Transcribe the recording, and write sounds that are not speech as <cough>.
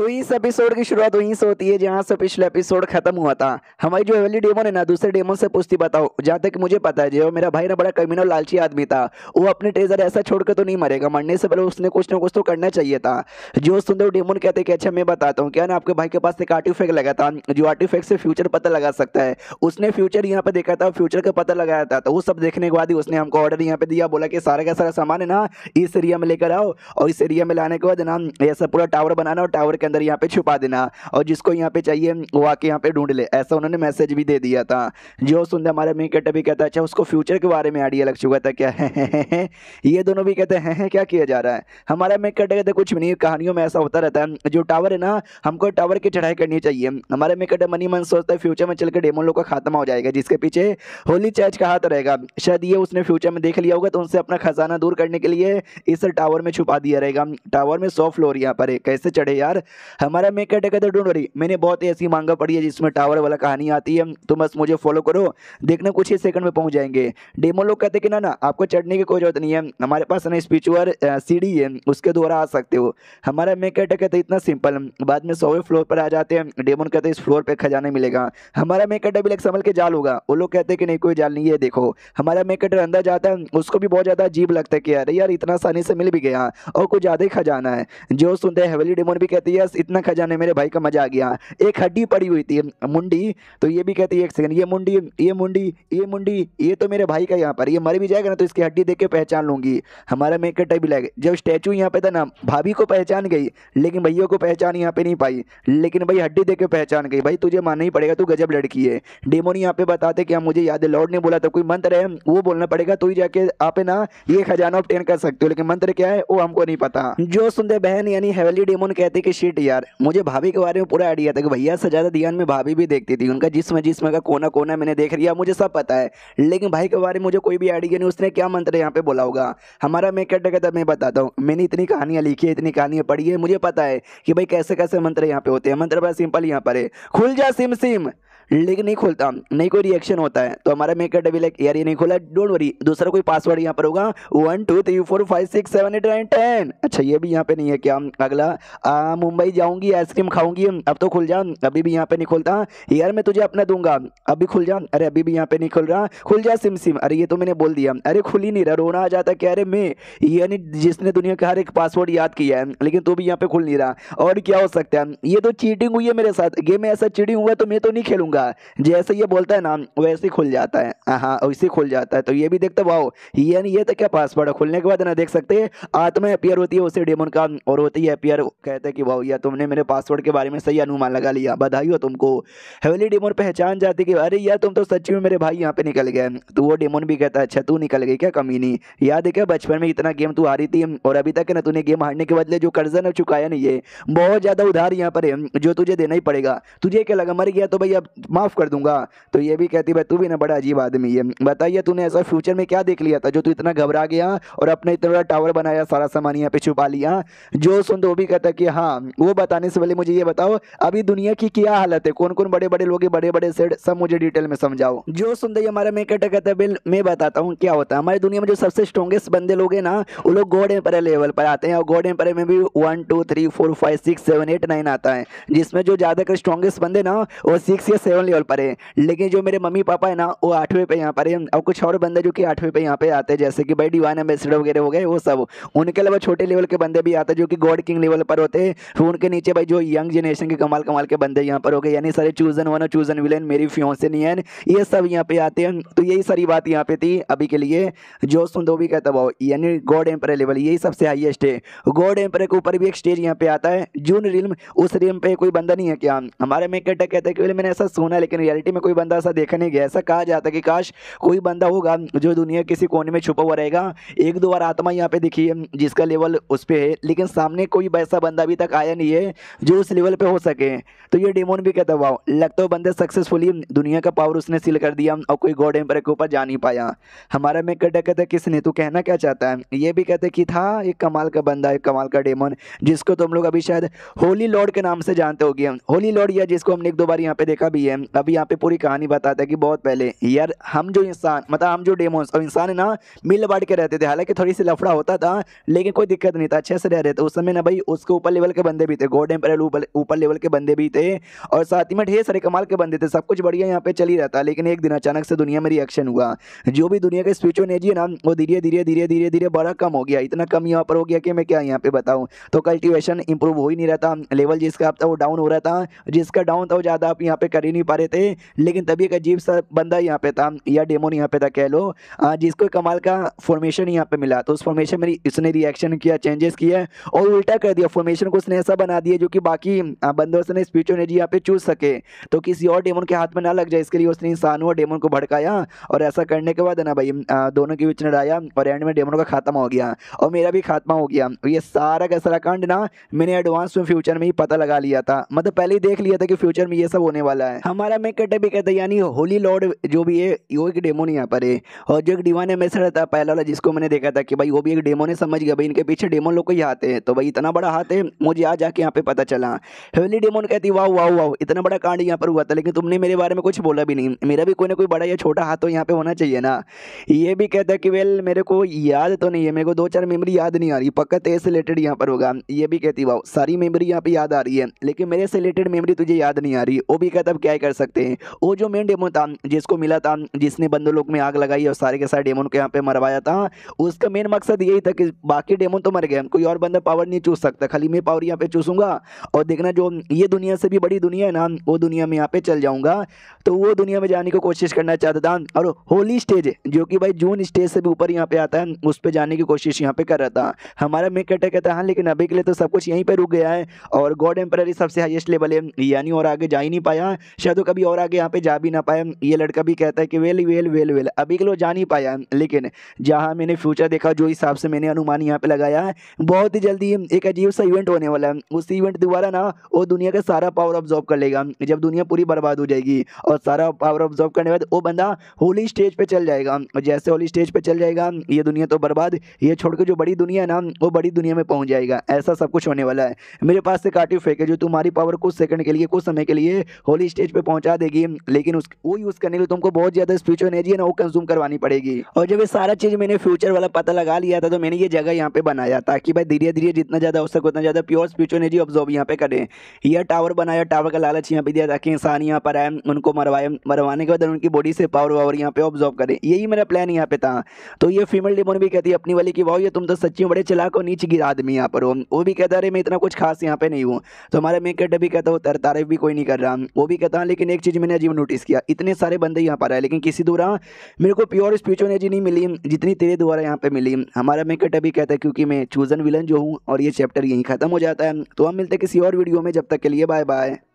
तो इस एपिसोड की शुरुआत वहीं से होती है जहाँ से पिछले एपिसोड खत्म हुआ था हमारी जो एवली डेमोन है ना दूसरे डेमोन से पूछती बताओ जहाँ तक मुझे पता है जो मेरा भाई ना बड़ा कमीना लालची आदमी था वो अपने ट्रेजर ऐसा छोड़कर तो नहीं मरेगा मरने से पहले उसने कुछ ना कुछ तो करना चाहिए था जो सुंदर डेमोन कहते कि अच्छा मैं बताता हूँ क्या ना आपके भाई के पास एक आर्टिफैक्ट लगा था जो आर्टिफैक्ट से फ्यूचर पता लगा सकता है उसने फ्यूचर यहाँ पर देखा था फ्यूचर का पता लगाया था तो वो सब देखने के बाद ही उसने हमको ऑर्डर यहाँ पे दिया बोला कि सारा का सारा सामान है ना इस एरिया में लेकर आओ और इस एरिया में लाने के बाद ना ऐसा पूरा टावर बनाना और टावर के अंदर यहाँ पे छुपा देना और जिसको यहाँ पे चाहिए वो आके यहाँ पे ढूंढ ले ऐसा उन्होंने मैसेज भी दे दिया था जो सुन हमारा मेन कैरेक्टर भी कहता है अच्छा उसको फ्यूचर के बारे में आइडिया लग चुका था क्या है, <laughs> ये दोनों भी कहते हैं क्या किया जा रहा है हमारा मेन कैरेक्टर कहते कुछ नहीं कहानियों में ऐसा होता रहता है जो टावर है ना हमको टावर की चढ़ाई करनी चाहिए हमारे मेन कैरेक्टर मनी मन सोचता है फ्यूचर में चल के डेमोन लोग का खात्मा हो जाएगा जिसके पीछे होली चैच का हाथ रहेगा शायद ये उसने फ्यूचर में देख लिया होगा तो उनसे अपना खजाना दूर करने के लिए इस टावर में छुपा दिया रहेगा टावर में सौ फ्लोर यहाँ पर है कैसे चढ़े यार हमारा मेकर कहते डोंट वरी मैंने बहुत ऐसी मांगा पड़ी है जिसमें टावर वाला कहानी आती है तो बस मुझे फॉलो करो देखना कुछ ही सेकंड में पहुंच जाएंगे डेमो लोग कहते कि ना ना आपको चढ़ने की कोई जरूरत नहीं है हमारे पास ना स्पिरिचुअल सीढ़ी है उसके द्वारा आ सकते हो हमारा मेकर कहते इतना सिंपल बाद में सौवे फ्लोर पर आ जाते हैं डेमोन कहते इस फ्लोर पर खजाना मिलेगा हमारा मेकर भी संभल के जाल होगा वो लोग कहते कि नहीं कोई जाल नहीं है देखो हमारा मेकर अंदर जाता है उसको भी बहुत ज़्यादा अजीब लगता है कि यार यार इतना आसानी से मिल भी गया और कुछ ज़्यादा ही खजाना है जो सुनते हैं हेवली डेमोन भी कहती है बस इतना खजाने मेरे भाई का मजा आ गया एक हड्डी पड़ी हुई थी मुंडी तो ये भी कहती है एक सेकंड ये मुंडी ये मुंडी ये मुंडी ये तो मेरे भाई का यहाँ पर ये मर भी जाएगा ना तो इसकी हड्डी देख के पहचान लूंगी हमारा मेकअप टाइप भी लग जब स्टैचू यहाँ पे था ना भाभी को पहचान गई लेकिन भैया को पहचान यहाँ पे नहीं पाई लेकिन भाई हड्डी देख के पहचान गई भाई तुझे मानना ही पड़ेगा तू गजब लड़की है डेमोन यहाँ पे बताते कि हम मुझे याद है लॉर्ड ने बोला था कोई मंत्र है वो बोलना पड़ेगा तू ही जाके आप ना ये खजाना ऑप्टेन कर सकते हो लेकिन मंत्र क्या है वो हमको नहीं पता जो सुंदर बहन यानी हेवली डेमोन कहते कि शिट यार मुझे भाभी के बारे में पूरा आइडिया था कि भैया से ज़्यादा ध्यान में भाभी भी देखती थी उनका जिसम जिसम का कोना कोना मैंने देख लिया मुझे सब पता है लेकिन भाई के बारे में मुझे कोई भी आइडिया नहीं उसने क्या मंत्र यहाँ पे बोला होगा हमारा मैं कट था मैं बताता हूँ मैंने इतनी कहानियाँ लिखी है इतनी कहानियाँ पढ़ी है मुझे पता है कि भाई कैसे कैसे मंत्र यहाँ पे होते हैं मंत्र बड़ा सिंपल यहाँ पर है खुल जा सिम सिम लेकिन नहीं खोलता नहीं कोई रिएक्शन होता है तो हमारा मेकर डबी लाइक यार ये नहीं खोला डोंट वरी दूसरा कोई पासवर्ड यहाँ पर होगा one two three four five six seven eight nine ten अच्छा ये भी यहाँ पे नहीं है क्या अगला मुंबई जाऊँगी आइसक्रीम खाऊंगी अब तो खुल जा अभी भी यहाँ पे नहीं खोलता यार मैं तुझे अपना दूंगा अभी खुल जा अरे अभी भी यहाँ पे नहीं खुल रहा खुल जा सिम सिम अरे ये तो मैंने बोल दिया अरे खुल ही नहीं रहा रोना आ जाता कि अरे मैं यानी जिसने दुनिया का हर एक पासवर्ड याद किया है लेकिन तू भी यहाँ पे खुल नहीं रहा और क्या हो सकता है ये तो चीटिंग हुई है मेरे साथ गेम में ऐसा चीटिंग हुआ तो मैं तो नहीं खेलूंगा रहा है जैसे ये बोलता है ना वैसे ही खुल जाता है हाँ वैसे ही खुल जाता है तो ये भी देखते वाओ ये नहीं ये तो क्या पासवर्ड खुलने के बाद ना देख सकते हैं आत्मा अपियर होती है उसे डेमन का और होती है अपियर कहते हैं कि वाओ या तुमने मेरे पासवर्ड के बारे में सही अनुमान लगा लिया बधाई हो तुमको हेवली डेमोन पहचान जाती कि अरे यार तुम तो सच्ची में मेरे भाई यहाँ पर निकल गए तो वो डेमोन भी कहता है अच्छा तू निकल गई क्या कमी नहीं याद है क्या बचपन में इतना गेम तू हारी थी और अभी तक ना तूने गेम हारने के बदले जो कर्जा ना चुकाया नहीं है बहुत ज़्यादा उधार यहाँ पर है जो तुझे देना ही पड़ेगा तुझे क्या लगा मर गया तो भाई अब माफ़ कर दूंगा तो ये भी कहती भाई तू भी ना बड़ा अजीब आदमी है बताइए तूने ऐसा फ्यूचर में क्या देख लिया था जो तू इतना घबरा गया और अपने इतना बड़ा टावर बनाया सारा सामान यहाँ पे छुपा लिया जो सुन तो भी कहता कि हाँ वो बताने से पहले मुझे ये बताओ अभी दुनिया की क्या हालत है कौन कौन बड़े बड़े लोग बड़े बड़े सेठ सब मुझे डिटेल में समझाओ जो सुन दो तो हमारा मैं कहता कहता बिल मैं बताता हूँ क्या होता है हमारी दुनिया में जो सबसे स्ट्रॉगेस्ट बंदे लोग हैं ना वो लोग गॉड एम्पर लेवल पर आते हैं और गॉड एम्पर में भी one two three four five six seven eight nine आता है जिसमें जो ज़्यादातर स्ट्रॉगेस्ट बंदे ना वो सिक्स या सेवन जोन लेवल पर है लेकिन जो मेरे मम्मी पापा है ना वो आठवें पे यहाँ पर है और कुछ और बंदे जो कि आठवें पे यहाँ पे आते हैं जैसे कि भाई डिवाइन एम्बेसडर वगैरह हो गए वो सब उनके अलावा छोटे लेवल के बंदे भी आते हैं जो कि गॉड किंग लेवल पर होते हैं फिर उनके नीचे भाई जो यंग जनरेशन के कमाल कमाल के बंदे यहाँ पर हो गए यानी सारे चूजन वन और चूजन विलेन मेरी फ्यों से नहीं है ये सब यहाँ पे आते हैं तो यही सारी बात यहाँ पे थी अभी के लिए जो सुन दो भी कहता भाव यानी गॉड एम्पर लेवल यही सबसे हाइएस्ट है गॉड एम्पर के ऊपर भी एक स्टेज यहाँ पे आता है जून रिल्म उस रिल्म पे कोई बंदा नहीं है क्या हमारे में हैं कि मैंने ऐसा सोना है लेकिन रियलिटी में कोई बंदा ऐसा देखा नहीं गया ऐसा कहा जाता है कि काश कोई बंदा होगा जो दुनिया किसी कोने में छुपा हुआ रहेगा एक दो बार आत्मा यहाँ पे दिखी है जिसका लेवल उस पर है लेकिन सामने कोई ऐसा बंदा अभी तक आया नहीं है जो उस लेवल पर हो सके तो ये डेमोन भी कहता हुआ लगता है बंदे सक्सेसफुली दुनिया का पावर उसने सील कर दिया और कोई गॉड एम्पर के ऊपर जा नहीं पाया हमारा में कटा कहता किसने तो कहना क्या चाहता है ये भी कहते कि था एक कमाल का बंदा एक कमाल का डेमोन जिसको तुम लोग अभी शायद होली लॉर्ड के नाम से जानते होगी होली लॉर्ड या जिसको हमने एक दो बार यहाँ पे देखा भी है है अभी यहाँ पे पूरी कहानी बताता है कि बहुत पहले यार हम जो इंसान मतलब हम जो डेमोन्स और इंसान है ना मिल बाट के रहते थे हालांकि थोड़ी सी लफड़ा होता था लेकिन कोई दिक्कत नहीं था अच्छे से रह रहे थे उस समय ना भाई उसके ऊपर लेवल के बंदे भी थे गोड एम्पर ऊपर लेवल के बंदे भी थे और साथ ही में ढेर सारे कमाल के बंदे थे सब कुछ बढ़िया यहाँ पे चल ही रहा लेकिन एक दिन अचानक से दुनिया में रिएक्शन हुआ जो भी दुनिया के स्पिरिचुअल एनर्जी है ना वो धीरे धीरे धीरे धीरे धीरे बड़ा कम हो गया इतना कम यहाँ पर हो गया कि मैं क्या यहाँ पे बताऊँ तो कल्टिवेशन इंप्रूव हो ही नहीं रहता लेवल जिसका आप था वो डाउन हो रहा था जिसका डाउन था वो ज़्यादा आप यहाँ पे कर ही नहीं नहीं पा रहे थे लेकिन तभी एक अजीब सा बंदा यहाँ पे था या डेमोन यहाँ पे था कह लो जिसको कमाल का फॉर्मेशन यहाँ पे मिला तो उस फॉर्मेशन में उसने रिएक्शन किया चेंजेस किया और उल्टा कर दिया फॉर्मेशन को उसने ऐसा बना दिया जो कि बाकी बंदों से स्पिरिचुअल एनर्जी यहाँ पे चूज सके तो किसी और डेमोन के हाथ में ना लग जाए इसके लिए उसने इंसानों और डेमोन को भड़काया और ऐसा करने के बाद ना भाई दोनों के बीच लड़ाया और एंड में डेमोन का खात्मा हो गया और मेरा भी खात्मा हो गया ये सारा का सारा कांड ना मैंने एडवांस में फ्यूचर में ही पता लगा लिया था मतलब पहले ही देख लिया था कि फ्यूचर में ये सब होने वाला है हमारा मैं कहते भी कहते यानी होली लॉर्ड जो भी है वो एक डेमोन यहाँ पर है और जो एक दीवाने में सर था पहला वाला जिसको मैंने देखा था कि भाई वो भी एक डेमोन है समझ गया भाई इनके पीछे डेमोन लोग को ही आते हैं तो भाई इतना बड़ा हाथ है मुझे आज जाके यहाँ पे पता चला होली डेमोन कहती वाह वाह वाह इतना बड़ा कांड यहाँ पर हुआ था लेकिन तुमने मेरे बारे में कुछ बोला भी नहीं मेरा भी कोई ना कोई बड़ा या छोटा हाथ तो यहाँ पे होना चाहिए ना ये भी कहता है कि वेल मेरे को याद तो नहीं है मेरे को दो चार मेमरी याद नहीं आ रही पक्का तेज से रिलेटेड यहाँ पर होगा ये भी कहती वाह सारी मेमरी यहाँ पे याद आ रही है लेकिन मेरे से रिलेटेड मेमरी तुझे याद नहीं आ रही वो भी कहता क्या कर सकते हैं वो जो मेन डेमोन था जिसको मिला था जिसने बंदो लोग में आग लगाई और सारे के सारे डेमोन को यहाँ पे मरवाया था उसका मेन मकसद यही था कि बाकी डेमोन तो मर गए कोई और बंदा पावर नहीं चूस सकता खाली मैं पावर यहाँ पे चूसूंगा और देखना जो ये दुनिया से भी बड़ी दुनिया है ना वो दुनिया में यहाँ पे चल जाऊँगा तो वो दुनिया में जाने की कोशिश करना चाहता था और होली स्टेज जो कि भाई जून स्टेज से भी ऊपर यहाँ पे आता है उस पर जाने की कोशिश यहाँ पे कर रहा था हमारा मेक कटे कहता है हाँ, लेकिन अभी के लिए तो सब कुछ यहीं पर रुक गया है और गॉड एम्पर सबसे हाइस्ट लेवल है यानी और आगे जा ही नहीं पाया अच्छा तो कभी और आगे यहाँ पे जा भी ना पाया ये लड़का भी कहता है कि वेल वेल वेल वेल अभी के लोग जा नहीं पाया लेकिन जहाँ मैंने फ्यूचर देखा जो हिसाब से मैंने अनुमान यहाँ पे लगाया है बहुत ही जल्दी एक अजीब सा इवेंट होने वाला है उस इवेंट दोबारा ना वो दुनिया का सारा पावर ऑब्जॉर्व कर लेगा जब दुनिया पूरी बर्बाद हो जाएगी और सारा पावर ऑब्जॉर्व करने के बाद वो बंदा होली स्टेज पर चल जाएगा जैसे होली स्टेज पर चल जाएगा ये दुनिया तो बर्बाद ये छोड़ के जो बड़ी दुनिया है ना वो बड़ी दुनिया में पहुँच जाएगा ऐसा सब कुछ होने वाला है मेरे पास से काटी फेंक है जो तुम्हारी पावर कुछ सेकंड के लिए कुछ समय के लिए होली स्टेज पर पे पहुंचा देगी लेकिन उस वो यूज़ करने के लिए तुमको बहुत ज़्यादा स्पिरिचुअल एनर्जी है ना वो कंज्यूम करवानी पड़ेगी और जब ये सारा चीज़ मैंने फ्यूचर वाला पता लगा लिया था तो मैंने ये जगह यहाँ पे बनाया ताकि भाई धीरे धीरे जितना ज़्यादा हो सके उतना ज़्यादा प्योर स्पिरिचुअल एनर्जी ऑब्जॉर्व यहाँ पे करें यह टावर बनाया टावर का लालच यहाँ पे दिया ताकि इंसान यहाँ पर आए उनको मरवाए मरवाने के बाद उनकी बॉडी से पावर वावर यहाँ पे ऑब्जॉर्व करें यही मेरा प्लान यहाँ पे था तो ये फीमेल डिमोन भी कहती है अपनी वाली कि वाह ये तुम तो सच्ची बड़े चला को नीचे गिरा आदमी यहाँ पर हो वो भी कहता अरे मैं इतना कुछ खास यहाँ पे नहीं हूँ तो हमारा मेकअट भी कहता हूँ तरतारे भी कोई नहीं कर रहा वो भी कहता लेकिन एक चीज़ मैंने अजीब नोटिस किया इतने सारे बंदे यहाँ पर आए लेकिन किसी द्वारा मेरे को प्योर स्पिरिचुअल एनर्जी नहीं मिली जितनी तेरे द्वारा यहाँ पे मिली हमारा मेकअट अभी कहता है क्योंकि मैं चूजन विलन जो हूँ और ये चैप्टर यहीं खत्म हो जाता है तो हम मिलते किसी और वीडियो में जब तक के लिए बाय बाय